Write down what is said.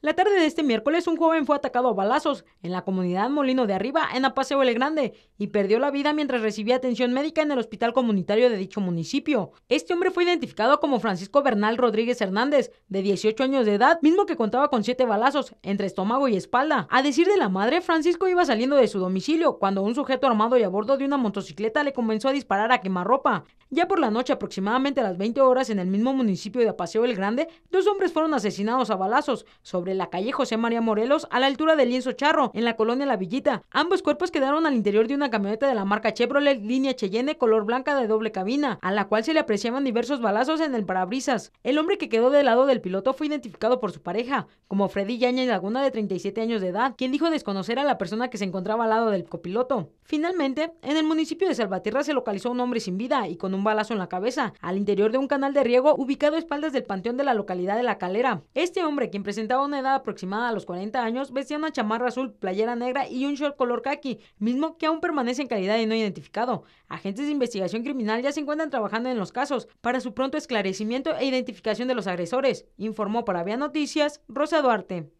La tarde de este miércoles, un joven fue atacado a balazos en la comunidad Molino de Arriba, en Apaseo el Grande, y perdió la vida mientras recibía atención médica en el hospital comunitario de dicho municipio. Este hombre fue identificado como Francisco Bernal Rodríguez Hernández, de 18 años de edad, mismo que contaba con siete balazos entre estómago y espalda. A decir de la madre, Francisco iba saliendo de su domicilio cuando un sujeto armado y a bordo de una motocicleta le comenzó a disparar a quemarropa. Ya por la noche, aproximadamente a las 20 horas, en el mismo municipio de Apaseo el Grande, dos hombres fueron asesinados a balazos sobre la calle José María Morelos, a la altura del lienzo Charro, en la colonia La Villita. Ambos cuerpos quedaron al interior de una camioneta de la marca Chevrolet línea Cheyenne color blanca de doble cabina, a la cual se le apreciaban diversos balazos en el parabrisas. El hombre que quedó del lado del piloto fue identificado por su pareja, como Freddy Yañez Laguna de 37 años de edad, quien dijo desconocer a la persona que se encontraba al lado del copiloto. Finalmente, en el municipio de Salvatierra se localizó un hombre sin vida y con un balazo en la cabeza, al interior de un canal de riego ubicado a espaldas del panteón de la localidad de La Calera. Este hombre, quien presentaba una edad aproximada a los 40 años, vestía una chamarra azul, playera negra y un short color khaki, mismo que aún permanece en calidad y no identificado. Agentes de investigación criminal ya se encuentran trabajando en los casos para su pronto esclarecimiento e identificación de los agresores, informó para Vía Noticias Rosa Duarte.